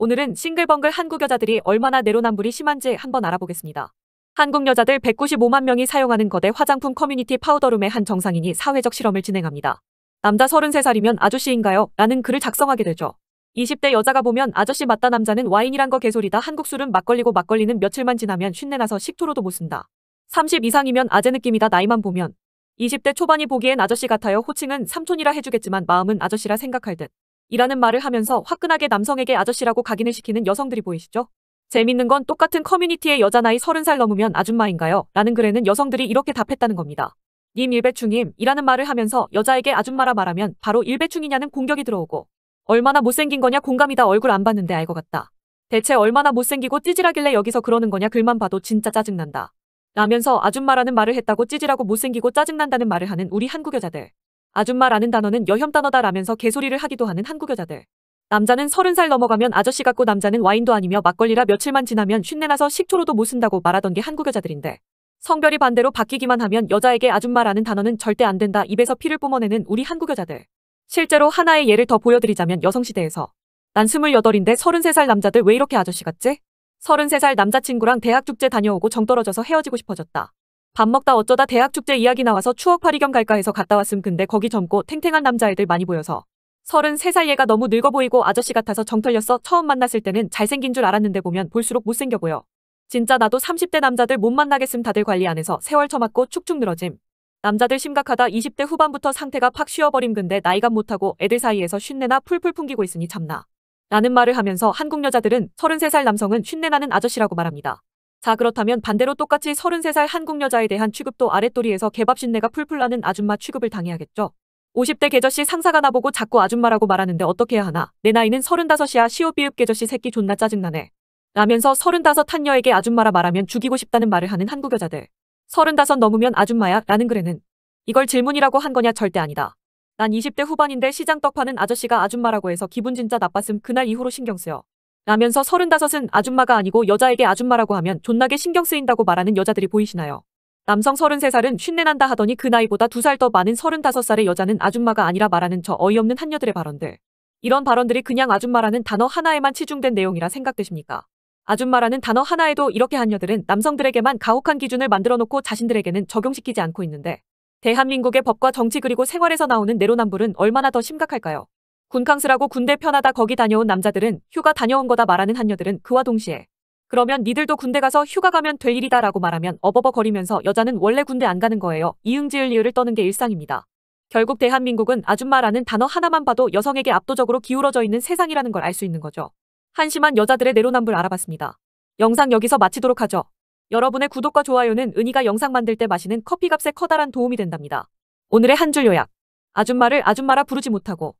오늘은 싱글벙글 한국 여자들이 얼마나 내로남불이 심한지 한번 알아보겠습니다. 한국 여자들 195만 명이 사용하는 거대 화장품 커뮤니티 파우더룸의 한 정상인이 사회적 실험을 진행합니다. 남자 33살이면 아저씨인가요? 라는 글을 작성하게 되죠. 20대 여자가 보면 아저씨 맞다 남자는 와인이란 거 개소리다 한국 술은 막걸리고 막걸리는 며칠만 지나면 쉰내나서 식토로도 못 쓴다. 30 이상이면 아재 느낌이다 나이만 보면 20대 초반이 보기엔 아저씨 같아요 호칭은 삼촌이라 해주겠지만 마음은 아저씨라 생각할 듯. 이라는 말을 하면서 화끈하게 남성에게 아저씨라고 각인을 시키는 여성들이 보이시죠? 재밌는 건 똑같은 커뮤니티의 여자 나이 30살 넘으면 아줌마인가요? 라는 글에는 여성들이 이렇게 답했다는 겁니다. 님일배충님이라는 말을 하면서 여자에게 아줌마라 말하면 바로 일배충이냐는 공격이 들어오고 얼마나 못생긴 거냐 공감이다 얼굴 안 봤는데 알 것 같다. 대체 얼마나 못생기고 찌질하길래 여기서 그러는 거냐 글만 봐도 진짜 짜증난다. 라면서 아줌마라는 말을 했다고 찌질하고 못생기고 짜증난다는 말을 하는 우리 한국 여자들. 아줌마라는 단어는 여혐 단어다라면서 개소리를 하기도 하는 한국 여자들. 남자는 30살 넘어가면 아저씨 같고 남자는 와인도 아니며 막걸리라 며칠만 지나면 쉰내나서 식초로도 못 쓴다고 말하던 게 한국 여자들인데. 성별이 반대로 바뀌기만 하면 여자에게 아줌마라는 단어는 절대 안 된다 입에서 피를 뿜어내는 우리 한국 여자들. 실제로 하나의 예를 더 보여드리자면 여성시대에서 난 28인데 33살 남자들 왜 이렇게 아저씨 같지? 33살 남자친구랑 대학 축제 다녀오고 정 떨어져서 헤어지고 싶어졌다. 밥 먹다 어쩌다 대학 축제 이야기 나와서 추억팔이 겸 갈까 해서 갔다 왔음 근데 거기 젊고 탱탱한 남자애들 많이 보여서 33살 얘가 너무 늙어 보이고 아저씨 같아서 정털렸어 처음 만났을 때는 잘생긴 줄 알았는데 보면 볼수록 못생겨 보여. 진짜 나도 30대 남자들 못 만나겠음 다들 관리 안 해서 세월 처맞고 축축 늘어짐. 남자들 심각하다 20대 후반부터 상태가 팍 쉬어버림 근데 나이가 못하고 애들 사이에서 쉰내나 풀풀 풍기고 있으니 참나. 라는 말을 하면서 한국 여자들은 33살 남성은 쉰내나는 아저씨라고 말합니다. 자 그렇다면 반대로 똑같이 33살 한국 여자에 대한 취급도 아랫도리에서 개밥신내가 풀풀 나는 아줌마 취급을 당해야겠죠. 50대 계저씨 상사가 나보고 자꾸 아줌마라고 말하는데 어떻게 해야 하나. 내 나이는 35이야 시오비읍 계저씨 새끼 존나 짜증나네. 라면서 35 한녀에게 아줌마라 말하면 죽이고 싶다는 말을 하는 한국 여자들. 35 넘으면 아줌마야 라는 글에는 이걸 질문이라고 한 거냐 절대 아니다. 난 20대 후반인데 시장 떡 파는 아저씨가 아줌마라고 해서 기분 진짜 나빴음 그날 이후로 신경 쓰여. 라면서 서른다섯은 아줌마가 아니고 여자에게 아줌마라고 하면 존나게 신경 쓰인다고 말하는 여자들이 보이시나요? 남성 33살은 쉰내난다 하더니 그 나이보다 두 살 더 많은 35살의 여자는 아줌마가 아니라 말하는 저 어이없는 한녀들의 발언들. 이런 발언들이 그냥 아줌마라는 단어 하나에만 치중된 내용이라 생각되십니까? 아줌마라는 단어 하나에도 이렇게 한녀들은 남성들에게만 가혹한 기준을 만들어 놓고 자신들에게는 적용시키지 않고 있는데 대한민국의 법과 정치 그리고 생활에서 나오는 내로남불은 얼마나 더 심각할까요? 군캉스라고 군대 편하다 거기 다녀온 남자들은 휴가 다녀온 거다 말하는 한녀들은 그와 동시에 그러면 니들도 군대 가서 휴가 가면 될 일이다 라고 말하면 어버버 거리면서 여자는 원래 군대 안 가는 거예요. 이응지을 이유를 떠는 게 일상입니다. 결국 대한민국은 아줌마라는 단어 하나만 봐도 여성에게 압도적으로 기울어져 있는 세상이라는 걸 알 수 있는 거죠. 한심한 여자들의 내로남불 알아봤습니다. 영상 여기서 마치도록 하죠. 여러분의 구독과 좋아요는 은희가 영상 만들 때 마시는 커피값에 커다란 도움이 된답니다. 오늘의 한 줄 요약. 아줌마를 아줌마라 부르지 못하고